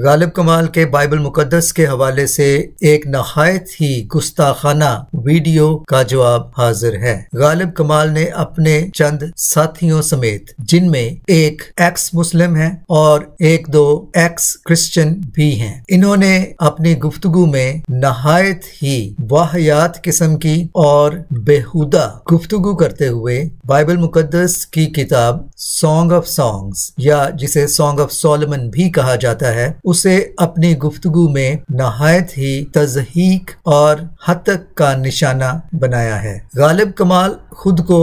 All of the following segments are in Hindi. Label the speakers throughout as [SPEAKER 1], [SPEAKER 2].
[SPEAKER 1] गालिब कमाल के बाइबल मुकदस के हवाले से एक नहायत ही गुस्ताखाना वीडियो का जवाब हाजिर है गालिब कमाल ने अपने चंद साथियों समेत जिनमें एक एक्स मुस्लिम है और एक दो एक्स क्रिश्चियन भी हैं इन्होंने अपनी गुफ्तगु में नहायत ही वाहयात किस्म की और बेहुदा गुफ्तगु करते हुए बाइबल मुकदस की किताब सॉन्ग ऑफ सॉन्ग्स या जिसे सॉन्ग ऑफ सोलमन भी कहा जाता है उसे अपनी गुफ्तगु में नहायत ही तजहीक और हतक का निशाना बनाया है गालिब कमाल खुद को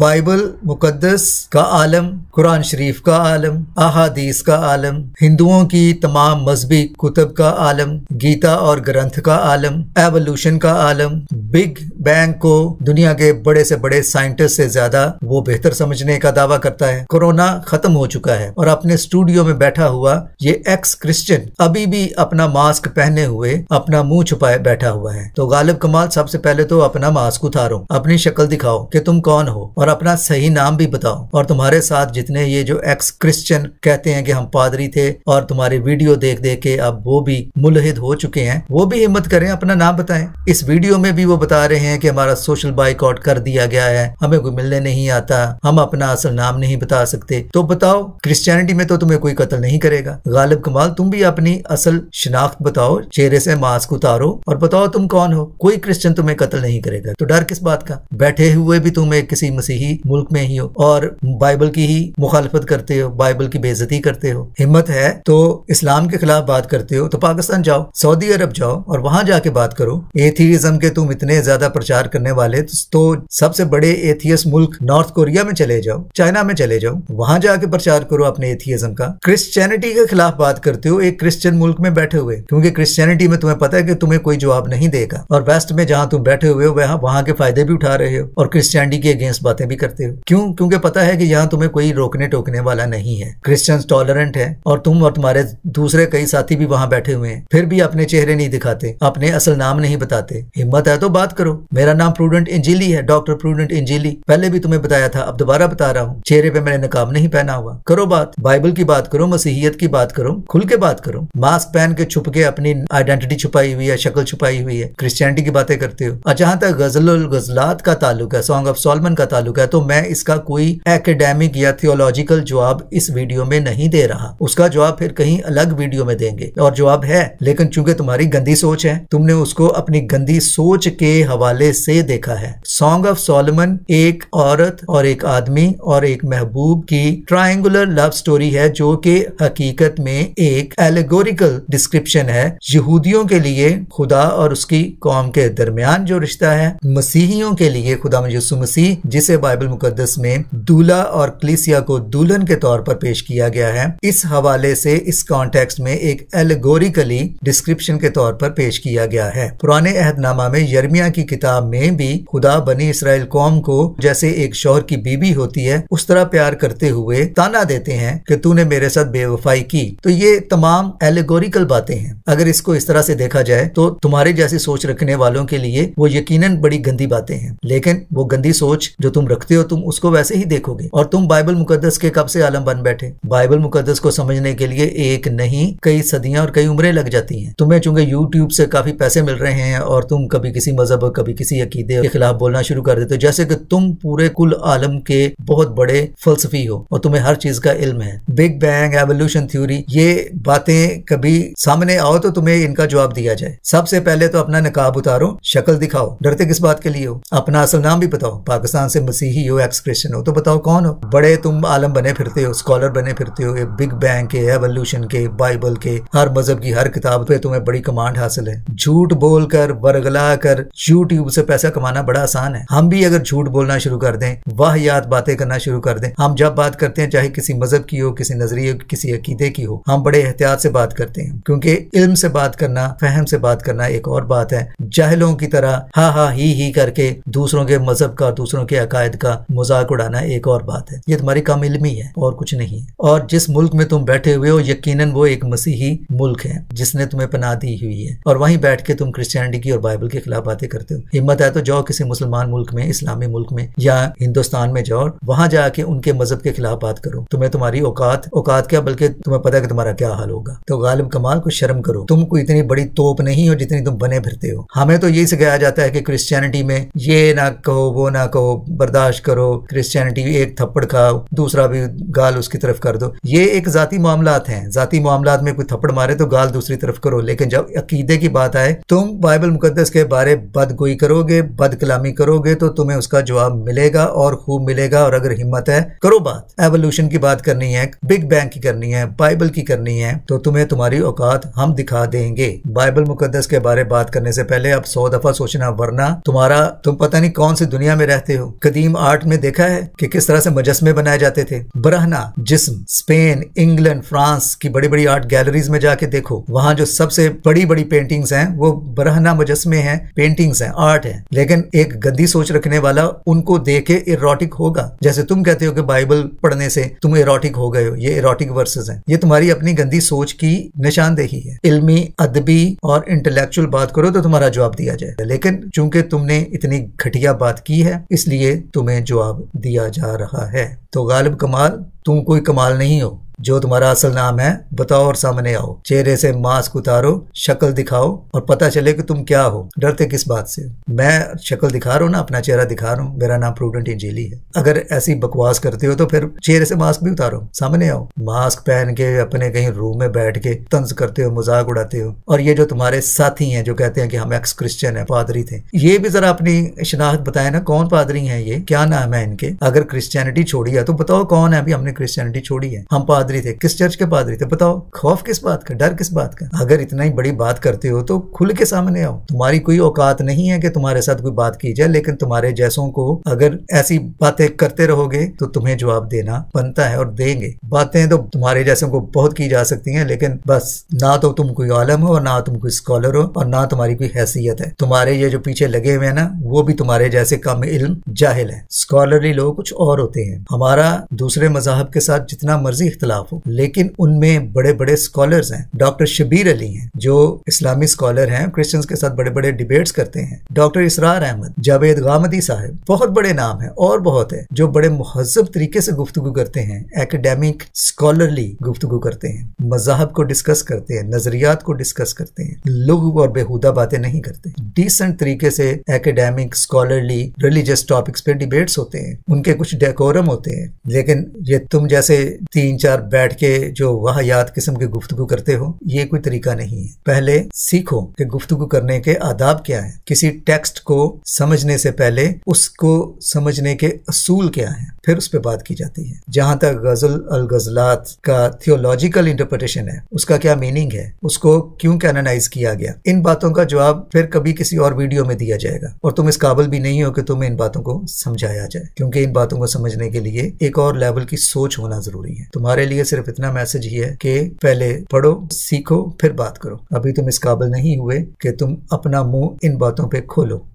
[SPEAKER 1] बाइबल मुकदस का आलम कुरान शरीफ का आलम अहादीस का आलम हिंदुओं की तमाम मजहबी कुतब का आलम गीता और ग्रंथ का आलम एवोल्यूशन का आलम बिग बैंक को दुनिया के बड़े से बड़े साइंटिस्ट से ज्यादा वो बेहतर समझने का दावा करता है कोरोना खत्म हो चुका है और अपने स्टूडियो में बैठा हुआ ये एक्स क्रिश्चियन अभी भी अपना मास्क पहने हुए अपना मुंह छुपाए बैठा हुआ है तो गालिब कमाल सबसे पहले तो अपना मास्क उतारो अपनी शक्ल दिखाओ कि तुम कौन हो और अपना सही नाम भी बताओ और तुम्हारे साथ जितने ये जो एक्स क्रिश्चियन कहते हैं कि हम पादरी थे और तुम्हारे वीडियो देख देख के अब वो भी मुलहिद हो चुके हैं वो भी हिम्मत करें अपना नाम बताएं इस वीडियो में भी वो बता रहे हैं हैं कि हमारा सोशल बाइकआउट कर दिया गया है हमें कोई मिलने नहीं आता हम अपना असल नाम नहीं बता सकते तो बताओ क्रिश्चियनिटी में तो तुम्हें कोई कत्ल नहीं करेगा गालिब कमाल तुम भी अपनी असल शिनाख्त बताओ चेहरे से मास्क उतारो और बताओ तुम कौन हो कोई क्रिश्चियन तुम्हें कत्ल नहीं करेगा तो डर किस बात का बैठे हुए भी तुम एक किसी मसीही मुल्क में ही हो और बाइबल की ही मुखालफत करते हो बाइबल की बेजती करते हो हिम्मत है तो इस्लाम के खिलाफ बात करते हो तो पाकिस्तान जाओ सऊदी अरब जाओ और वहां जाके बात करो एथीरिज्म के तुम इतने ज्यादा प्रचार करने वाले तो सबसे बड़े एथियस मुल्क नॉर्थ कोरिया में चले जाओ चाइना में चले जाओ वहां जाके प्रचार करो अपने एथियजम का क्रिश्चियनिटी के खिलाफ बात करते हो एक क्रिश्चियन मुल्क में बैठे हुए क्योंकि क्रिश्चियनिटी में तुम्हें पता है कि तुम्हें कोई जवाब नहीं देगा और वेस्ट में जहाँ तुम बैठे हुए हो वहाँ के फायदे भी उठा रहे हो और क्रिश्चियनिटी के अगेंस्ट बातें भी करते हो क्यों क्योंकि पता है कि यहाँ तुम्हें कोई रोकने टोकने वाला नहीं है क्रिश्चियन टॉलरेंट है और तुम और तुम्हारे दूसरे कई साथी भी वहाँ बैठे हुए हैं फिर भी अपने चेहरे नहीं दिखाते अपने असल नाम नहीं बताते हिम्मत है तो बात करो मेरा नाम प्रूडेंट इंजिली है डॉक्टर प्रूडेंट इंजिली पहले भी तुम्हें बताया था अब दोबारा बता रहा हूँ चेहरे पे मैंने नकाब नहीं पहना हुआ करो बात बाइबल की बात करो मसीहियत की बात करो खुल के बात करो मास्क पहन के छुप के अपनी आइडेंटिटी छुपाई हुई है शक्ल छुपाई हुई है क्रिश्चियनिटी की बातें करते हो और जहां तक गजल गजलात का ताल्लुक है सॉन्ग ऑफ सोलमन का ताल्लुक है तो मैं इसका कोई एकेडेमिक या थियोलॉजिकल जवाब इस वीडियो में नहीं दे रहा उसका जवाब फिर कहीं अलग वीडियो में देंगे और जवाब है लेकिन चूंकि तुम्हारी गंदी सोच है तुमने उसको अपनी गंदी सोच के हवाले हवाले से देखा है सॉन्ग ऑफ सोलमन एक औरत और एक आदमी और एक महबूब की ट्रायंगुलर लव स्टोरी है जो कि हकीकत में एक एलेगोरिकल डिस्क्रिप्शन है यहूदियों के लिए खुदा और उसकी कौम के दरमियान जो रिश्ता है मसीहियों के लिए खुदा यसु मसीह जिसे बाइबल मुकदस में दूल्हा और क्लिसिया को दुल्हन के तौर पर पेश किया गया है इस हवाले से इस कॉन्टेक्स्ट में एक एलेगोरिकली डिस्क्रिप्शन के तौर पर पेश किया गया है पुराने अहदनामा में यर्मिया की किताब किताब में भी खुदा बनी इसराइल कौम को जैसे एक शोहर की बीबी होती है उस तरह प्यार करते हुए ताना देते हैं कि तूने मेरे साथ बेवफाई की तो ये तमाम एलेगोरिकल बातें हैं अगर इसको इस तरह से देखा जाए तो तुम्हारे जैसी सोच रखने वालों के लिए वो यकीन बड़ी गंदी बातें हैं लेकिन वो गंदी सोच जो तुम रखते हो तुम उसको वैसे ही देखोगे और तुम बाइबल मुकदस के कब से आलम बन बैठे बाइबल मुकदस को समझने के लिए एक नहीं कई सदियां और कई उम्रें लग जाती हैं तुम्हें चूंकि यूट्यूब से काफी पैसे मिल रहे हैं और तुम कभी किसी मजहब कभी किसी अकीदे के खिलाफ बोलना शुरू कर देते हो जैसे कि तुम पूरे कुल आलम के बहुत बड़े फलसफी हो और तुम्हें हर चीज का इल्म है बिग बैंग एवोल्यूशन थ्योरी ये बातें कभी सामने आओ तो तुम्हें इनका जवाब दिया जाए सबसे पहले तो अपना नकाब उतारो शक्ल दिखाओ डरते किस बात के लिए हो अपना असल नाम भी बताओ पाकिस्तान से मसीही हो एक्स क्रिश्चन हो तो बताओ कौन हो बड़े तुम आलम बने फिरते हो स्कॉलर बने फिरते हो बिग बैंग के एवोल्यूशन के बाइबल के हर मजहब की हर किताब पे तुम्हें बड़ी कमांड हासिल है झूठ बोलकर बरगला कर यूट्यूब यूट्यूब से पैसा कमाना बड़ा आसान है हम भी अगर झूठ बोलना शुरू कर दें वाह याद बातें करना शुरू कर दें हम जब बात करते हैं चाहे किसी मजहब की हो किसी नजरिए किसी अकीदे की हो हम बड़े एहतियात से बात करते हैं क्योंकि इल्म से बात करना फहम से बात करना एक और बात है जाहलों की तरह हा हा ही ही करके दूसरों के मजहब का दूसरों के अकायद का मजाक उड़ाना एक और बात है ये तुम्हारी कम इलमी है और कुछ नहीं है और जिस मुल्क में तुम बैठे हुए हो यकीनन वो एक मसीही मुल्क है जिसने तुम्हें पना दी हुई है और वहीं बैठ के तुम क्रिश्चियनिटी की और बाइबल के खिलाफ बातें करते हो हिम्मत है तो जाओ किसी मुसलमान मुल्क में इस्लामी मुल्क में या हिंदुस्तान में जाओ वहां जाके उनके मजहब के खिलाफ बात करो तुम्हें तुम्हारी औकात औकात क्या बल्कि तुम्हें पता है कि तुम्हारा क्या हाल होगा तो गालिब कमाल को शर्म करो तुम कोई इतनी बड़ी तोप नहीं हो जितनी तुम बने फिरते हो हमें तो यही सिखाया जाता है कि क्रिश्चियनिटी में ये ना कहो वो ना कहो बर्दाश्त करो क्रिश्चियनिटी एक थप्पड़ खाओ दूसरा भी गाल उसकी तरफ कर दो ये एक जाती मामला हैं जाति मामला में कोई थप्पड़ मारे तो गाल दूसरी तरफ करो लेकिन जब अकीदे की बात आए तुम बाइबल मुकदस के बारे बदगोई करोगे बदकलामी करोगे तो तुम्हें उसका जवाब मिलेगा और खूब मिलेगा और अगर हिम्मत है करो बात एवोल्यूशन की बात करनी है बिग बैंग की करनी है बाइबल की करनी है तो तुम्हें तुम्हारी औकात हम दिखा देंगे बाइबल मुकदस के बारे में बात करने से पहले आप सौ दफा सोचना वरना तुम्हारा तुम पता नहीं कौन सी दुनिया में रहते हो कदीम आर्ट में देखा है कि किस तरह से मुजस्मे बनाए जाते थे बरहना जिस्म स्पेन इंग्लैंड फ्रांस की बड़ी बड़ी आर्ट गैलरीज में जाके देखो वहां जो सबसे बड़ी बड़ी पेंटिंग्स हैं वो बरहना मुजस्मे हैं पेंटिंग्स हैं आर्ट स्मार्ट है लेकिन एक गद्दी सोच रखने वाला उनको देख के इरोटिक होगा जैसे तुम कहते हो कि बाइबल पढ़ने से तुम इरोटिक हो गए हो ये इरोटिक वर्सेस हैं ये तुम्हारी अपनी गंदी सोच की निशानदेही है इल्मी अदबी और इंटेलेक्चुअल बात करो तो तुम्हारा जवाब दिया जाए लेकिन चूंकि तुमने इतनी घटिया बात की है इसलिए तुम्हें जवाब दिया जा रहा है तो गालिब कमाल तुम कोई कमाल नहीं हो जो तुम्हारा असल नाम है बताओ और सामने आओ चेहरे से मास्क उतारो शक्ल दिखाओ और पता चले कि तुम क्या हो डरते किस बात से मैं शक्ल दिखा रहा हूँ ना अपना चेहरा दिखा रहा हूँ मेरा नाम प्रूडेंट इंजीली है अगर ऐसी बकवास करते हो तो फिर चेहरे से मास्क भी उतारो सामने आओ मास्क पहन के अपने कहीं रूम में बैठ के तंज करते हो मजाक उड़ाते हो और ये जो तुम्हारे साथी हैं जो कहते हैं कि हम एक्स क्रिश्चियन है पादरी थे ये भी जरा अपनी शिनाख्त बताए ना कौन पादरी है ये क्या नाम है इनके अगर क्रिश्चियनिटी छोड़ी है तो बताओ कौन है अभी हमने क्रिश्चियनिटी छोड़ी है हम पादरी पादरी थे किस चर्च के पादरी थे बताओ खौफ किस बात का डर किस बात का अगर इतना ही बड़ी बात करते हो तो खुल के सामने आओ तुम्हारी कोई औकात नहीं है कि तुम्हारे साथ कोई बात की जाए लेकिन तुम्हारे जैसों को अगर ऐसी बातें करते रहोगे तो तुम्हें जवाब देना बनता है और देंगे बातें तो तुम्हारे जैसों को बहुत की जा सकती है लेकिन बस ना तो तुम कोई आलम हो ना तुम कोई स्कॉलर हो और ना तुम्हारी कोई हैसियत है तुम्हारे ये जो पीछे लगे हुए हैं ना वो भी तुम्हारे जैसे कम इल्म जाहिल है स्कॉलरली लोग कुछ और होते हैं हमारा दूसरे मजाहब के साथ जितना मर्जी इख्तला खिलाफ हो लेकिन उनमें बड़े बड़े स्कॉलर्स हैं डॉक्टर शबीर अली हैं जो इस्लामी स्कॉलर हैं क्रिश्चियंस के साथ बड़े बड़े डिबेट्स करते हैं डॉक्टर इसरार अहमद जावेद गामदी साहब बहुत बड़े नाम है और बहुत है जो बड़े महजब तरीके से गुफ्तु करते हैं एकेडेमिक स्कॉलरली गुफ्तु करते हैं मजाहब को डिस्कस करते हैं नजरियात को डिस्कस करते हैं लुग और बेहूदा बातें नहीं करते डिसेंट तरीके से एकेडेमिक स्कॉलरली रिलीजियस टॉपिक्स पे डिबेट्स होते हैं उनके कुछ डेकोरम होते हैं लेकिन ये तुम जैसे तीन चार बैठ के जो वह याद किस्म की गुफ्तगु करते हो ये कोई तरीका नहीं है पहले सीखो कि गुफ्तगु करने के आदाब क्या है किसी टेक्स्ट को समझने से पहले उसको समझने के असूल क्या है फिर उस पर बात की जाती है जहां तक गजल अल गजलात का थियोलॉजिकल इंटरप्रिटेशन है उसका क्या मीनिंग है उसको क्यों कैननाइज किया गया इन बातों का जवाब फिर कभी किसी और वीडियो में दिया जाएगा और तुम इस काबिल भी नहीं हो कि तुम्हें इन बातों को समझाया जाए क्योंकि इन बातों को समझने के लिए एक और लेवल की सोच होना जरूरी है तुम्हारे लिए सिर्फ इतना मैसेज ही है कि पहले पढ़ो सीखो फिर बात करो अभी तुम इस काबिल नहीं हुए कि तुम अपना मुंह इन बातों पे खोलो